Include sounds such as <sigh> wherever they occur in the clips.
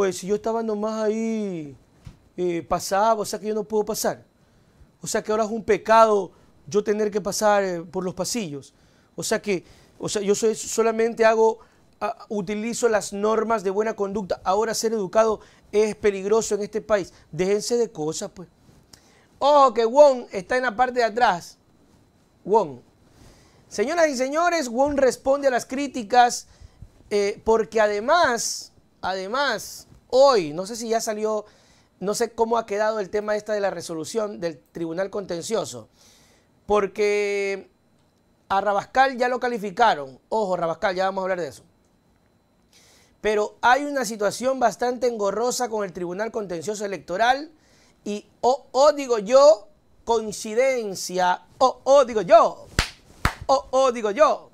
pues si yo estaba nomás ahí, eh, pasaba, o sea que yo no puedo pasar. O sea que ahora es un pecado yo tener que pasar eh, por los pasillos. O sea que o sea, yo solamente hago, utilizo las normas de buena conducta. Ahora ser educado es peligroso en este país. Déjense de cosas, pues. Ojo oh, que Wong está en la parte de atrás. Wong. Señoras y señores, Wong responde a las críticas eh, porque además, además, hoy, no sé si ya salió, no sé cómo ha quedado el tema esta de la resolución del Tribunal Contencioso, porque a Rabascal ya lo calificaron, ojo Rabascal, ya vamos a hablar de eso, pero hay una situación bastante engorrosa con el Tribunal Contencioso Electoral y, o oh, oh, digo yo, coincidencia, o oh, oh, digo yo, o oh, oh, digo yo,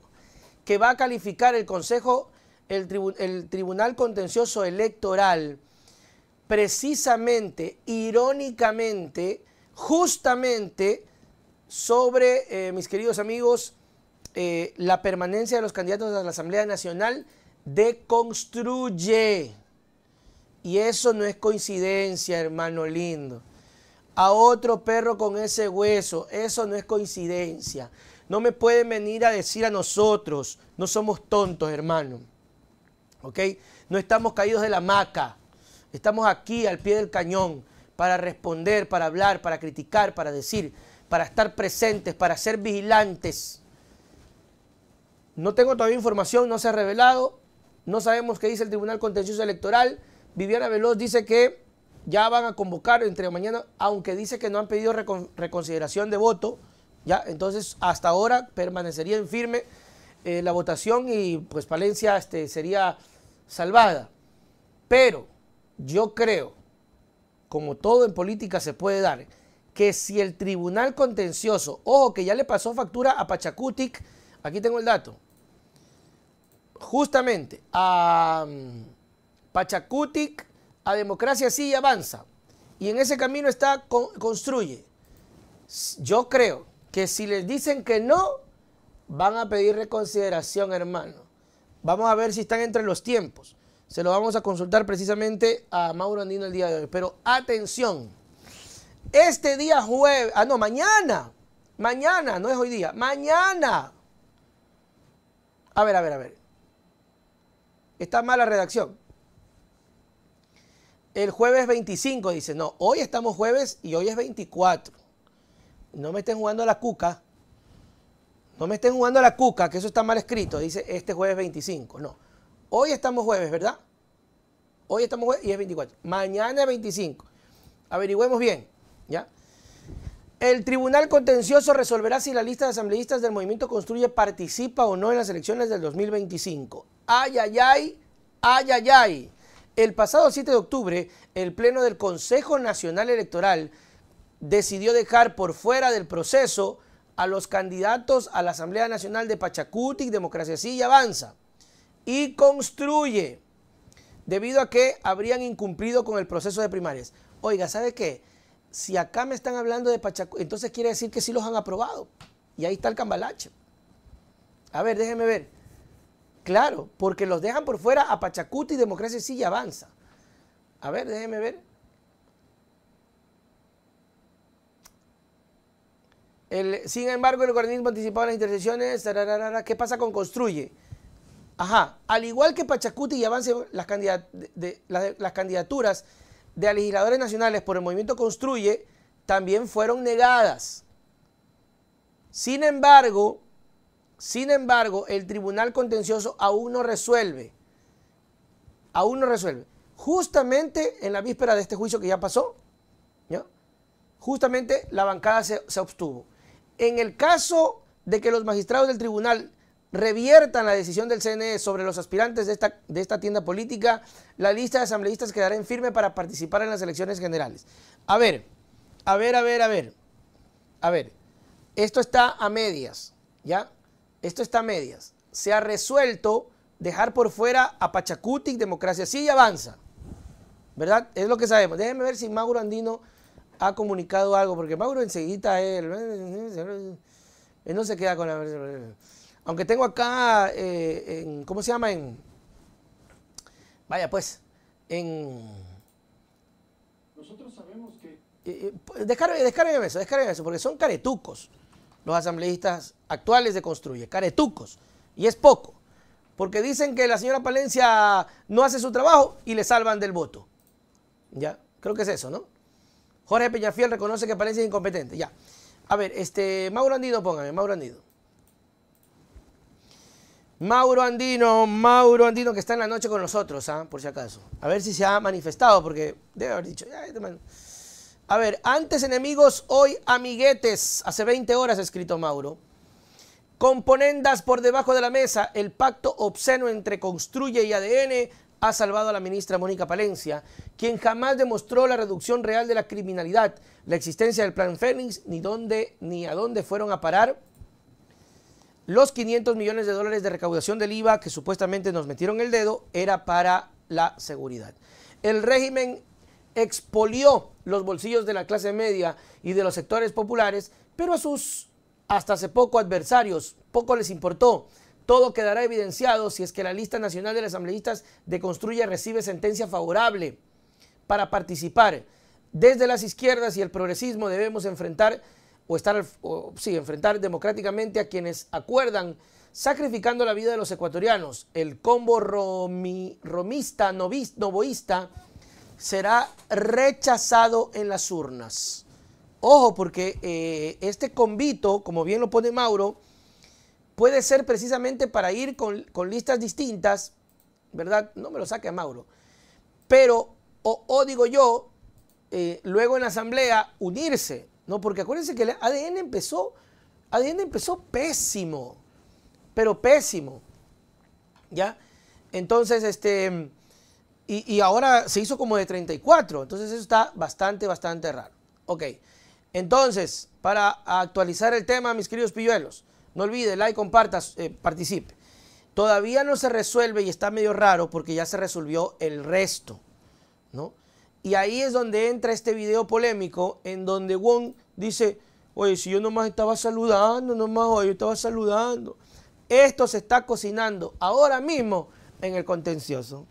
que va a calificar el Consejo el, Tribunal Contencioso Electoral precisamente, irónicamente, justamente sobre, eh, mis queridos amigos, eh, la permanencia de los candidatos a la Asamblea Nacional deconstruye. Y eso no es coincidencia, hermano lindo. A otro perro con ese hueso, eso no es coincidencia. No me pueden venir a decir a nosotros, no somos tontos, hermano. No estamos caídos de la maca, estamos aquí al pie del cañón para responder, para hablar, para criticar, para decir, para estar presentes, para ser vigilantes. No tengo todavía información, no se ha revelado, no sabemos qué dice el Tribunal Contencioso Electoral. Viviana Veloz dice que ya van a convocar entre mañana, aunque dice que no han pedido reconsideración de voto, ya, entonces hasta ahora permanecería en firme eh, la votación y pues Palencia este, sería salvada. Pero yo creo, como todo en política se puede dar, que si el tribunal contencioso, ojo que ya le pasó factura a Pachacutic, aquí tengo el dato, justamente a mm, Pachacutic, a Democracia sí avanza, y en ese camino está construye. Yo creo que si les dicen que no, van a pedir reconsideración, hermano. Vamos a ver si están entre los tiempos. Se lo vamos a consultar precisamente a Mauro Andino el día de hoy. Pero atención, este día jueves, ah no, mañana, mañana, no es hoy día, mañana. A ver, a ver, a ver. Está mala redacción. El jueves 25 dice, no, hoy estamos jueves y hoy es 24. No me estén jugando a la cuca. No me estén jugando a la cuca, que eso está mal escrito, dice este jueves 25. No. Hoy estamos jueves, ¿verdad? Hoy estamos jueves y es 24. Mañana es 25. Averigüemos bien, ¿ya? El Tribunal Contencioso resolverá si la lista de asambleístas del movimiento Construye participa o no en las elecciones del 2025. Ay, ay, ay, ay, ay, ay. El pasado 7 de octubre, el Pleno del Consejo Nacional Electoral decidió dejar por fuera del proceso a los candidatos a la Asamblea Nacional de Pachacuti, Democracia Sí y Avanza, y construye, debido a que habrían incumplido con el proceso de primarias. Oiga, ¿sabe qué? Si acá me están hablando de Pachacuti, entonces quiere decir que sí los han aprobado. Y ahí está el cambalache. A ver, déjeme ver. Claro, porque los dejan por fuera a Pachacuti, Democracia Sí y Avanza. A ver, déjeme ver. sin embargo, el organismo anticipado de las intersecciones, ¿qué pasa con Construye? Ajá, al igual que Pachacuti y Avance, las, candidaturas de legisladores nacionales por el movimiento Construye también fueron negadas. Sin embargo, sin embargo, el Tribunal Contencioso aún no resuelve. Aún no resuelve. Justamente en la víspera de este juicio que ya pasó, justamente la bancada se, se obstuvo. En el caso de que los magistrados del tribunal reviertan la decisión del CNE sobre los aspirantes de esta, de esta tienda política, la lista de asambleístas quedará en firme para participar en las elecciones generales. A ver, a ver, a ver, a ver. A ver, esto está a medias, ¿ya? Esto está a medias. Se ha resuelto dejar por fuera a Pachacuti Democracia Sí y Avanza, ¿verdad? Es lo que sabemos. Déjenme ver si Mauro Andino ha comunicado algo, porque Mauro enseguida él, eh, eh, eh, no se queda con la... Aunque tengo acá, ¿cómo se llama? En, vaya pues, en... Nosotros sabemos que... Pues, eso, eso, porque son caretucos los asambleístas actuales de Construye, caretucos, y es poco, porque dicen que la señora Palencia no hace su trabajo y le salvan del voto. Ya, creo que es eso, ¿no? Jorge Peñafiel reconoce que parece incompetente. Ya. A ver, este, Mauro Andino, póngame, Mauro Andino. Mauro Andino, Mauro Andino que está en la noche con nosotros, ¿ah? por si acaso. A ver si se ha manifestado, porque debe haber dicho. Este A ver, antes enemigos, hoy amiguetes. Hace 20 horas ha escrito Mauro. Componendas por debajo de la mesa. El pacto obsceno entre Construye y ADN ha salvado a la ministra Mónica Palencia, quien jamás demostró la reducción real de la criminalidad, la existencia del Plan Fénix, ni dónde ni a dónde fueron a parar los 500 millones de dólares de recaudación del IVA que supuestamente nos metieron el dedo era para la seguridad. El régimen expolió los bolsillos de la clase media y de los sectores populares, pero a sus hasta hace poco adversarios poco les importó todo quedará evidenciado si es que la lista nacional de los asambleístas de Construye recibe sentencia favorable para participar. Desde las izquierdas y el progresismo debemos enfrentar o estar sí, enfrentar democráticamente a quienes acuerdan sacrificando la vida de los ecuatorianos. El combo romista, novis, será rechazado en las urnas. Ojo, porque eh, este convito, como bien lo pone Mauro, puede ser precisamente para ir con, listas distintas, ¿verdad? No me lo saque Mauro. Pero, o, digo yo, eh, luego en la asamblea unirse, ¿no? Porque acuérdense que el ADN empezó, ADN empezó pésimo, pero pésimo, ¿ya? Entonces, este, y, y, ahora se hizo como de 34, entonces eso está bastante, bastante raro. Ok, entonces, para actualizar el tema, mis queridos pilluelos, no olvide, like, comparta, eh, participe. Todavía no se resuelve y está medio raro porque ya se resolvió el resto, ¿no? Y ahí es donde entra este video polémico en donde Wong dice, oye, si yo nomás estaba saludando, nomás, yo estaba saludando. Esto se está cocinando ahora mismo en el contencioso.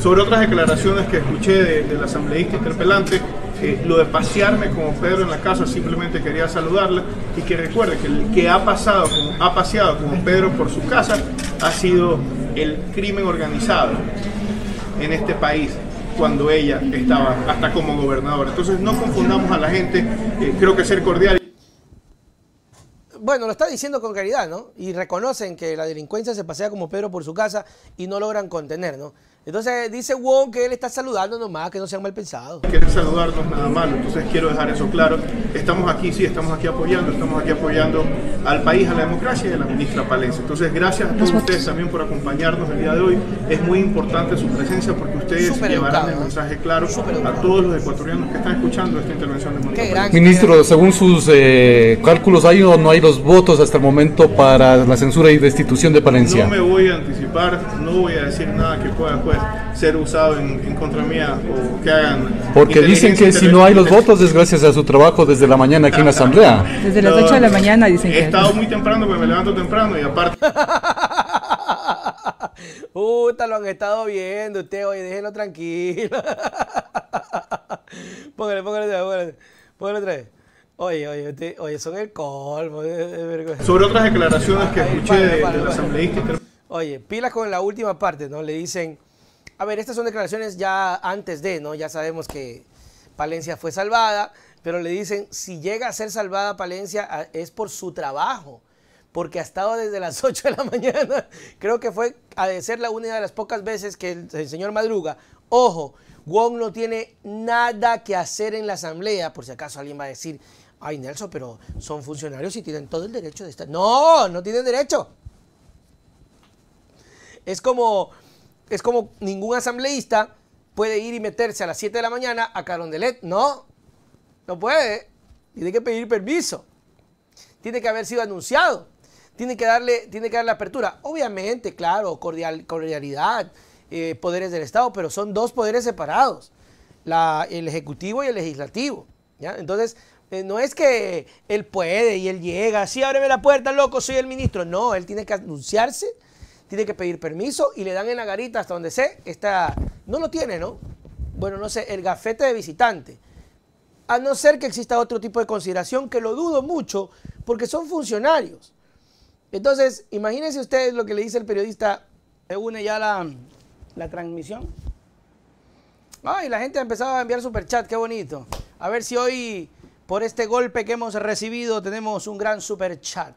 Sobre otras declaraciones que escuché del asambleísta interpelante, eh, lo de pasearme como Pedro en la casa, simplemente quería saludarla y que recuerde que el que ha, pasado, ha paseado como Pedro por su casa ha sido el crimen organizado en este país cuando ella estaba hasta como gobernadora. Entonces no confundamos a la gente, eh, creo que ser cordial. Bueno, lo está diciendo con claridad, ¿no? Y reconocen que la delincuencia se pasea como Pedro por su casa y no logran contener, ¿no? Entonces dice Wong que él está saludando nomás, que no sean mal pensados. Quieren saludarnos nada malo, entonces quiero dejar eso claro. Estamos aquí, sí, estamos aquí apoyando, estamos aquí apoyando al país, a la democracia y a la ministra Palencia. Entonces gracias a todos ustedes también por acompañarnos el día de hoy. Es muy importante su presencia porque ustedes llevarán el ¿eh? mensaje claro a todos los ecuatorianos que están escuchando esta intervención de Mónica Ministro, según sus eh, cálculos, ¿hay o no hay los votos hasta el momento para la censura y destitución de Palencia? No me voy a anticipar no voy a decir nada que pueda pues, ser usado en, contra mía o que hagan... Porque dicen que si no hay los votos es gracias a su trabajo desde la mañana aquí en la asamblea. Desde las 8 de la mañana dicen que... He estado muy temprano, pues me levanto temprano y aparte... <laughs> Puta, lo han estado viendo usted, oye, déjenlo tranquilo. <laughs> póngale, póngale, póngale, póngale otra vez. Oye, oye, oye, son el colmo. Sobre otras declaraciones que escuché de, de la asambleísta. Oye, pila con la última parte, ¿no? Le dicen, a ver, estas son declaraciones ya antes de, ¿no? Ya sabemos que Palencia fue salvada, pero le dicen, si llega a ser salvada Palencia ah, es por su trabajo, porque ha estado desde las 8 <laughs> de la mañana. Creo que fue, a ser la única de las pocas veces que el, el señor Madruga, ojo, Wong no tiene nada que hacer en la asamblea, por si acaso alguien va a decir, ay Nelson, pero son funcionarios y tienen todo el derecho de estar. No, no tienen derecho. Es como, es como ningún asambleísta puede ir y meterse a las 7 de la mañana a Carondelet. No, no puede. Tiene que pedir permiso. Tiene que haber sido anunciado. Tiene que darle, tiene que apertura. Obviamente, claro, cordial, cordialidad, eh, poderes del Estado, pero son dos poderes separados. el Ejecutivo y el Legislativo. ¿ya? Entonces, eh, no es que él puede y él llega, sí, ábreme la puerta, loco, soy el ministro. No, él tiene que anunciarse tiene que pedir permiso y le dan en la garita hasta donde sé, está, no lo tiene, ¿no? Bueno, no sé, el gafete de visitante. A no ser que exista otro tipo de consideración, que lo dudo mucho, porque son funcionarios. Entonces, imagínense ustedes lo que le dice el periodista, se une ya la, la transmisión. Ay, la gente ha empezado a enviar superchat, qué bonito. A ver si hoy, por este golpe que hemos recibido, tenemos un gran superchat.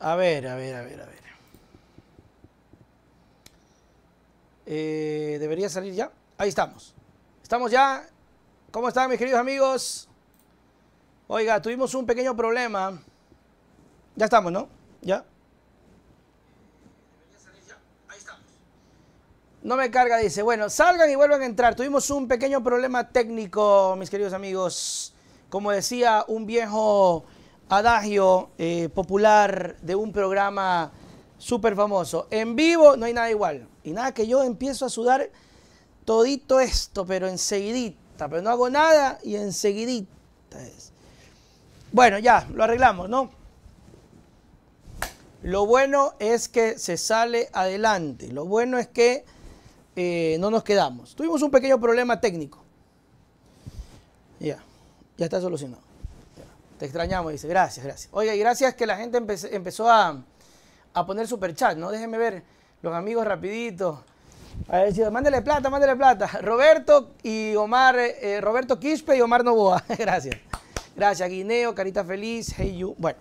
A ver, a ver, a ver, a ver. Eh, ¿Debería salir ya? Ahí estamos. Estamos ya. ¿Cómo están mis queridos amigos? Oiga, tuvimos un pequeño problema. Ya estamos, ¿no? ¿Ya? Ahí estamos. No me carga, dice. Bueno, salgan y vuelvan a entrar. Tuvimos un pequeño problema técnico, mis queridos amigos. Como decía un viejo adagio eh, popular de un programa súper famoso. En vivo no hay nada igual. Y nada, que yo empiezo a sudar todito esto, pero enseguidita, pero no hago nada y enseguidita es. Bueno, ya, lo arreglamos, ¿no? Lo bueno es que se sale adelante, lo bueno es que eh, no nos quedamos. Tuvimos un pequeño problema técnico. Ya, ya está solucionado. Te extrañamos, dice. Gracias, gracias. Oye, y gracias que la gente empezó a, a poner super chat, ¿no? Déjenme ver los amigos rapidito. A mándale plata, mándale plata. Roberto y Omar, eh, eh, Roberto Quispe y Omar Novoa. <laughs> Gracias. Gracias, Guineo, Carita Feliz, Hey You. Bueno.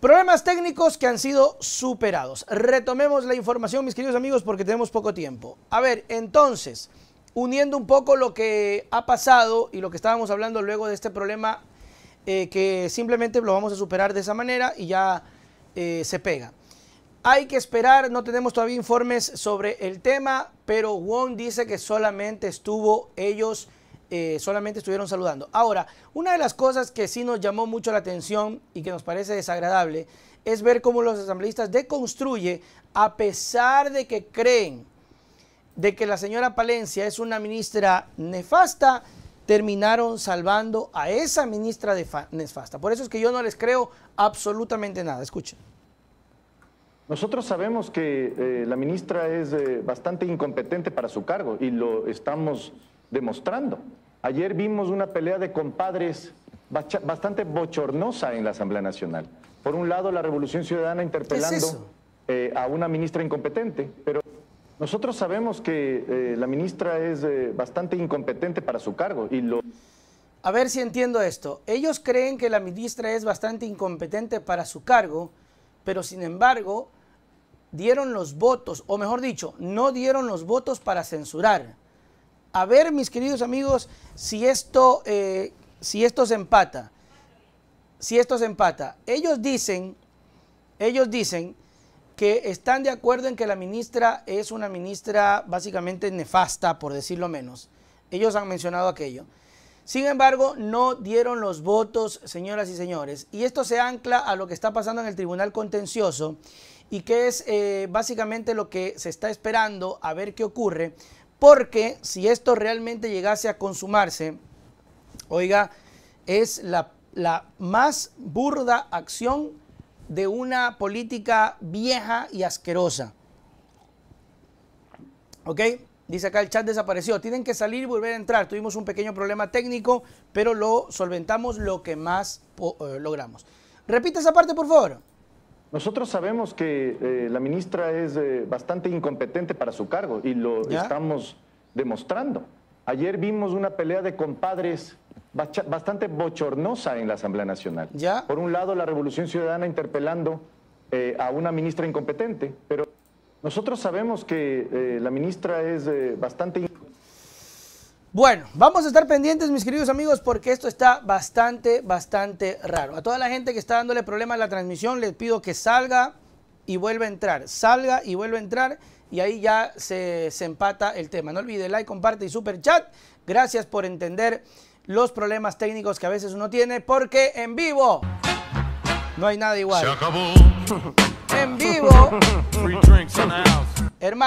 Problemas técnicos que han sido superados. Retomemos la información, mis queridos amigos, porque tenemos poco tiempo. A ver, entonces, uniendo un poco lo que ha pasado y lo que estábamos hablando luego de este problema, eh, que simplemente lo vamos a superar de esa manera y ya se pega. Hay que esperar, no tenemos todavía informes sobre el tema, pero Wong dice que solamente estuvo ellos, eh, solamente estuvieron saludando. Ahora, una de las cosas que sí nos llamó mucho la atención y que nos parece desagradable es ver cómo los asambleístas deconstruye a pesar de que creen de que la señora Palencia es una ministra nefasta, terminaron salvando a esa ministra nefasta. Por eso es que yo no les creo absolutamente nada. Escuchen. Nosotros sabemos que eh, la ministra es eh, bastante incompetente para su cargo y lo estamos demostrando. Ayer vimos una pelea de compadres bastante bochornosa en la Asamblea Nacional. Por un lado, la Revolución Ciudadana interpelando eh, a una ministra incompetente, pero nosotros sabemos que la ministra es bastante incompetente para su cargo y lo... A ver si entiendo esto. Ellos creen que la ministra es bastante incompetente para su cargo, pero sin embargo dieron los votos, o mejor dicho, no dieron los votos para censurar. A ver, mis queridos amigos, si esto, eh, si esto se empata. Si esto se empata. Ellos dicen, ellos dicen que están de acuerdo en que la ministra es una ministra básicamente nefasta, por decirlo menos. Ellos han mencionado aquello. Sin embargo, no dieron los votos, señoras y señores. Y esto se ancla a lo que está pasando en el Tribunal Contencioso y que es eh, básicamente lo que se está esperando a ver qué ocurre, porque si esto realmente llegase a consumarse, oiga, es la, más burda acción de una política vieja y asquerosa. ¿Ok? Dice acá el chat desapareció. Tienen que salir y volver a entrar. Tuvimos un pequeño problema técnico, pero lo solventamos lo que más eh, logramos. Repite esa parte, por favor. Nosotros sabemos que eh, la ministra es eh, bastante incompetente para su cargo y lo estamos demostrando. Ayer vimos una pelea de compadres bastante bochornosa en la Asamblea Nacional. Por un lado, la Revolución Ciudadana interpelando eh, a una ministra incompetente, pero nosotros sabemos que la ministra es bastante incompetente bueno, vamos a estar pendientes, mis queridos amigos, porque esto está bastante, bastante raro. A toda la gente que está dándole problemas a la transmisión, les pido que salga y vuelva a entrar. Salga y vuelva a entrar y ahí ya se, empata el tema. No olvide like, comparte y super chat. Gracias por entender los problemas técnicos que a veces uno tiene, porque en vivo no hay nada igual. en vivo. <laughs> Hermano.